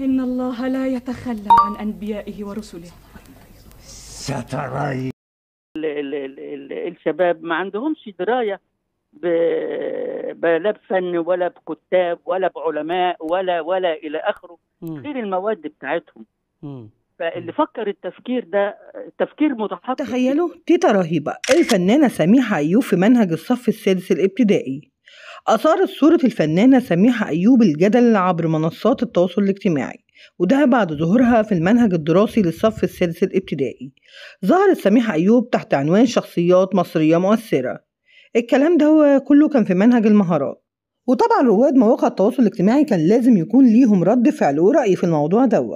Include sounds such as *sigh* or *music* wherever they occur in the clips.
إن الله لا يتخلى عن أنبيائه ورسله ستري الشباب ما عندهمش دراية لا بفن ولا بكتاب ولا بعلماء ولا ولا إلى آخره غير المواد بتاعتهم فاللي فكر التفكير ده تفكير متحقق تخيلوا تيتا رهيبة الفنانة سميحة أيوب في منهج الصف السادس الابتدائي أثارت صورة الفنانة سميحة أيوب الجدل عبر منصات التواصل الاجتماعي وده بعد ظهورها في المنهج الدراسي للصف السادس الابتدائي ظهرت سميحة أيوب تحت عنوان شخصيات مصرية مؤثرة الكلام ده كله كان في منهج المهارات وطبعا رواد مواقع التواصل الاجتماعي كان لازم يكون ليهم رد فعل ورأي في الموضوع ده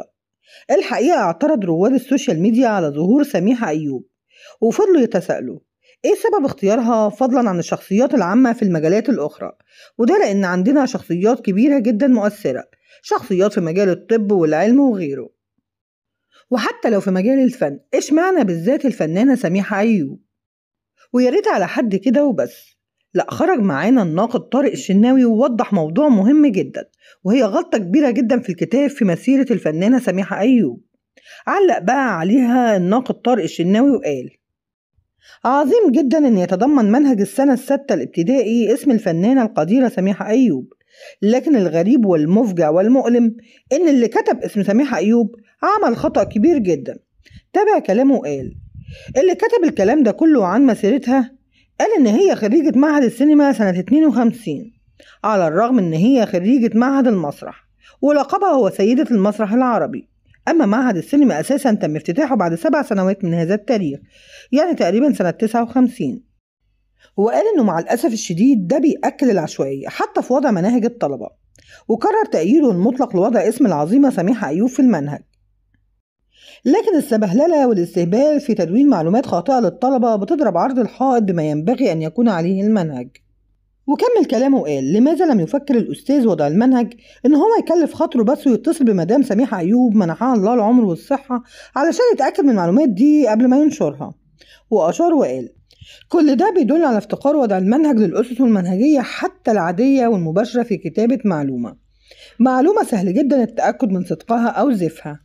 الحقيقة اعترض رواد السوشيال ميديا على ظهور سميحة أيوب وفضلوا يتساءلوا إيه سبب اختيارها فضلا عن الشخصيات العامة في المجالات الأخرى وده لأن عندنا شخصيات كبيرة جدا مؤثرة شخصيات في مجال الطب والعلم وغيره وحتى لو في مجال الفن إيش معنى بالذات الفنانة سميحة أيوب وياريت على حد كده وبس لا خرج معانا الناقد طارق الشناوي ووضح موضوع مهم جدا وهي غلطة كبيرة جدا في الكتاب في مسيرة الفنانة سميحة أيوب علق بقى عليها الناقد طارق الشناوي وقال عظيم جدا أن يتضمن منهج السنة الستة الابتدائي اسم الفنانة القديرة سميحة أيوب لكن الغريب والمفجع والمؤلم إن اللي كتب اسم سميحة أيوب عمل خطأ كبير جدا تابع كلامه وقال اللي كتب الكلام ده كله عن مسيرتها قال إن هي خريجة معهد السينما سنة 52 على الرغم إن هي خريجة معهد المسرح ولقبها هو سيدة المسرح العربي أما معهد السينما أساسا تم افتتاحه بعد سبع سنوات من هذا التاريخ يعني تقريبا سنة 59 هو قال إنه مع الأسف الشديد ده بيأكل العشوائية حتى في وضع مناهج الطلبة وقرر تأييده المطلق لوضع اسم العظيمة سميحة أيوب في المنهج لكن السبهللة والاستهبال في تدوين معلومات خاطئة للطلبة بتضرب عرض الحائط بما ينبغي أن يكون عليه المنهج وكمل كلامه وقال لماذا لم يفكر الأستاذ وضع المنهج إن هو يكلف خاطره بس ويتصل بمدام سميحة أيوب منحها الله العمر والصحة علشان يتأكد من المعلومات دي قبل ما ينشرها وأشار وقال كل ده بيدل على افتقار وضع المنهج للأسس المنهجية حتى العادية والمباشرة في كتابة معلومة معلومة سهل جدا التأكد من صدقها أو زفها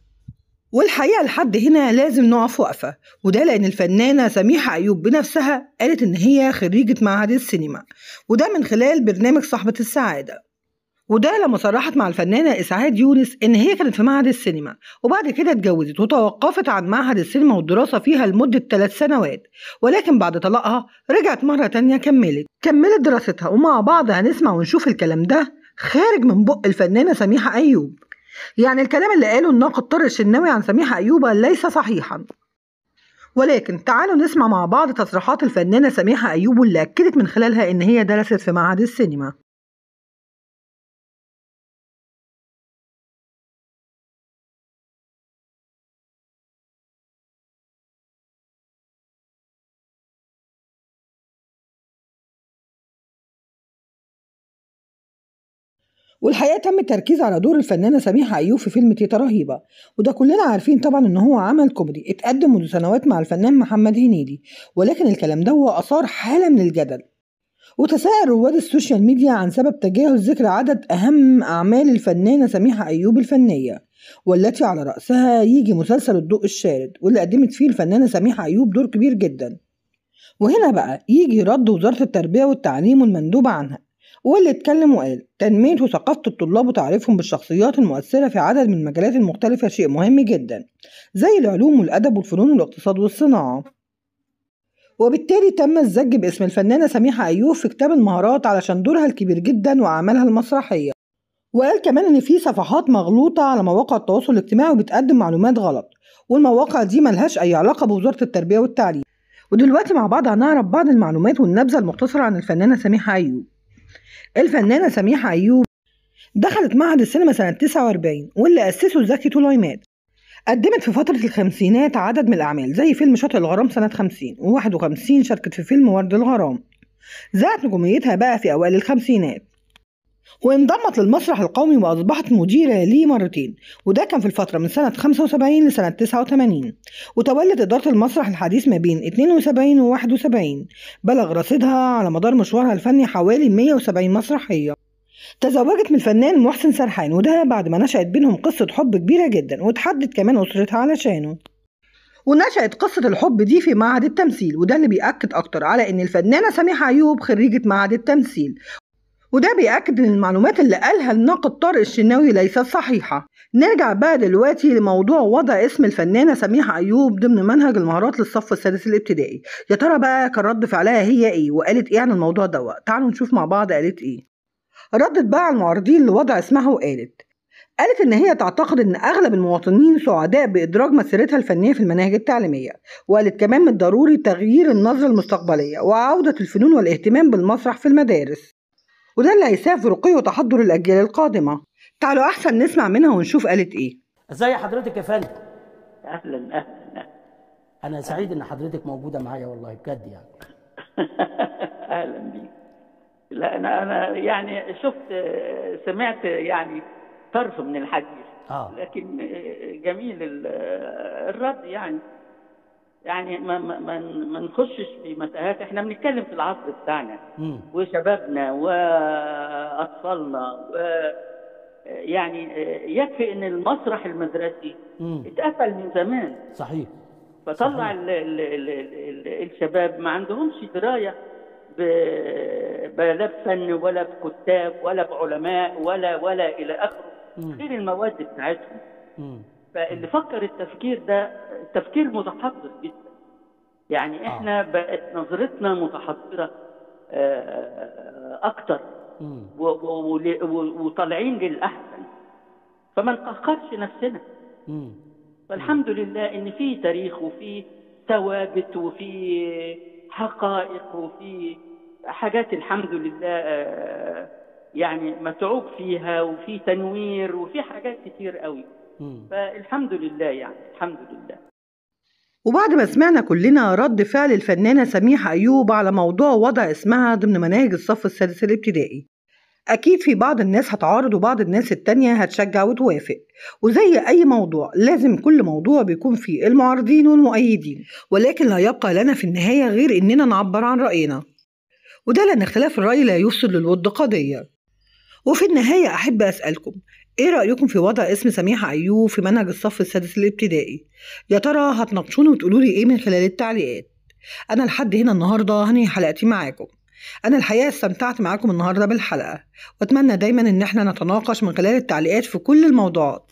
والحقيقة لحد هنا لازم نقف وقفة وده لأن الفنانة سميحة أيوب بنفسها قالت إن هي خريجة معهد السينما وده من خلال برنامج صاحبة السعادة وده لما صرحت مع الفنانة إسعاد يونس إن هي كانت في معهد السينما وبعد كده اتجوزت وتوقفت عن معهد السينما والدراسة فيها لمدة ثلاث سنوات ولكن بعد طلاقها رجعت مرة تانية كملت كملت دراستها ومع بعض هنسمع ونشوف الكلام ده خارج من بق الفنانة سميحة أيوب يعني الكلام اللي قاله الناقد طارق الشناوي عن سميحة أيوبة ليس صحيحا ولكن تعالوا نسمع مع بعض تصريحات الفنانة سميحة أيوب اللي أكدت من خلالها إن هي درست في معهد السينما والحقيقه تم التركيز على دور الفنانه سميحه ايوب في فيلم تيتا رهيبه وده كلنا عارفين طبعا ان هو عمل كوميدي اتقدم منذ سنوات مع الفنان محمد هنيدي ولكن الكلام ده هو اثار حاله من الجدل وتساءل رواد السوشيال ميديا عن سبب تجاهل ذكر عدد اهم اعمال الفنانه سميحه ايوب الفنيه والتي على رأسها يجي مسلسل الضوء الشارد واللي قدمت فيه الفنانة سميحة أيوب دور كبير جدا وهنا بقى يجي رد وزارة التربية والتعليم والمندوبة عنها واللي اتكلم وقال تنمية وثقافة الطلاب وتعريفهم بالشخصيات المؤثرة في عدد من المجالات المختلفة شيء مهم جدا زي العلوم والأدب والفنون والاقتصاد والصناعة وبالتالي تم الزج باسم الفنانة سميحة أيوب في كتاب المهارات علشان دورها الكبير جدا وأعمالها المسرحية وقال كمان إن في صفحات مغلوطة على مواقع التواصل الاجتماعي وبتقدم معلومات غلط والمواقع دي ملهاش أي علاقة بوزارة التربية والتعليم ودلوقتي مع بعض هنعرف بعض المعلومات والنبذة المختصرة عن الفنانة سميحة أيوب الفنانة سميحة أيوب دخلت معهد السينما سنة 49 واللي أسسه زكي طول عماد قدمت في فترة الخمسينات عدد من الأعمال زي فيلم شاطئ الغرام سنة 50 و51 شاركت في فيلم ورد الغرام زادت نجوميتها بقى في أوائل الخمسينات وانضمت للمسرح القومي وأصبحت مديرة ليه مرتين وده كان في الفترة من سنة 75 لسنة 89 وتولت إدارة المسرح الحديث ما بين 72 و 71 بلغ رصيدها على مدار مشوارها الفني حوالي 170 مسرحية تزوجت من الفنان محسن سرحان وده بعد ما نشأت بينهم قصة حب كبيرة جدا وتحدد كمان أسرتها علشانه ونشأت قصة الحب دي في معهد التمثيل وده اللي بيأكد أكتر على إن الفنانة سميحة أيوب خريجة معهد التمثيل وده بيأكد إن المعلومات اللي قالها الناقد طارق الشناوي ليست صحيحة نرجع بقى دلوقتي لموضوع وضع اسم الفنانة سميحة أيوب ضمن منهج المهارات للصف السادس الابتدائي يا ترى بقى كان رد فعلها هي إيه وقالت إيه عن الموضوع ده؟ تعالوا نشوف مع بعض قالت إيه ردت بقى على المعارضين لوضع اسمها وقالت قالت إن هي تعتقد إن أغلب المواطنين سعداء بإدراج مسيرتها الفنية في المناهج التعليمية، وقالت كمان من الضروري تغيير النظرة المستقبلية وعودة الفنون والاهتمام بالمسرح في المدارس، وده اللي هيساعد في رقي وتحضر الأجيال القادمة تعالوا أحسن نسمع منها ونشوف قالت إيه ازي حضرتك يا فندم أهلا أهلا أنا سعيد إن حضرتك موجودة معايا والله بجد يعني *laughs* أهلا بيك لا أنا أنا يعني شفت سمعت يعني طرف من الحديث آه. لكن جميل الرد يعني يعني ما ما ما نخشش في متاهات احنا بنتكلم في العصر بتاعنا وشبابنا واطفالنا و يعني يكفي ان المسرح المدرسي اتقفل من زمان صحيح فطلع الـ الـ الـ الـ الشباب ما عندهمش درايه لا بفن ولا بكتاب ولا بعلماء ولا ولا الى اخره غير المواد بتاعتهم فاللي فكر التفكير ده تفكير متحضر جدا يعني آه. احنا بقت نظرتنا متحضره آه، اكتر وطالعين للاحسن فما نقهقرش نفسنا فالحمد لله ان في تاريخ وفي ثوابت وفي حقائق وفي حاجات الحمد لله آه، يعني متعوب فيها وفي تنوير وفي حاجات كتير قوي فالحمد لله يعني الحمد لله وبعد ما سمعنا كلنا رد فعل الفنانة سميحة أيوب على موضوع وضع اسمها ضمن مناهج الصف السادس الابتدائي أكيد في بعض الناس هتعارض وبعض الناس التانية هتشجع وتوافق وزي أي موضوع لازم كل موضوع بيكون فيه المعارضين والمؤيدين ولكن لا يبقى لنا في النهاية غير إننا نعبر عن رأينا وده لأن اختلاف الرأي لا يفسد للود قضية وفي النهاية أحب أسألكم ايه رأيكم في وضع اسم سميحة ايوب في منهج الصف السادس الابتدائي يا ترى هتناقشوني وتقولوا لي ايه من خلال التعليقات انا لحد هنا النهارده هنهي حلقتي معاكم انا الحقيقه استمتعت معاكم النهارده بالحلقه واتمنى دايما ان احنا نتناقش من خلال التعليقات في كل الموضوعات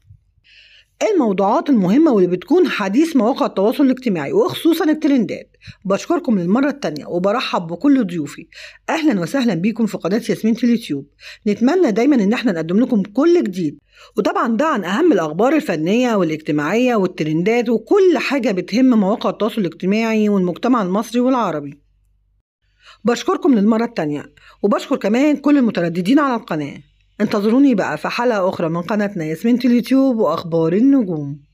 ايه الموضوعات المهمة واللي بتكون حديث مواقع التواصل الاجتماعي وخصوصا الترندات بشكركم للمرة التانية وبرحب بكل ضيوفي أهلا وسهلا بيكم في قناة ياسمين في اليوتيوب نتمنى دايما إن احنا نقدم لكم كل جديد وطبعا ده عن أهم الأخبار الفنية والاجتماعية والترندات وكل حاجة بتهم مواقع التواصل الاجتماعي والمجتمع المصري والعربي بشكركم للمرة التانية وبشكر كمان كل المترددين على القناة انتظروني بقى في حلقة أخرى من قناتنا ياسمين اليوتيوب وأخبار النجوم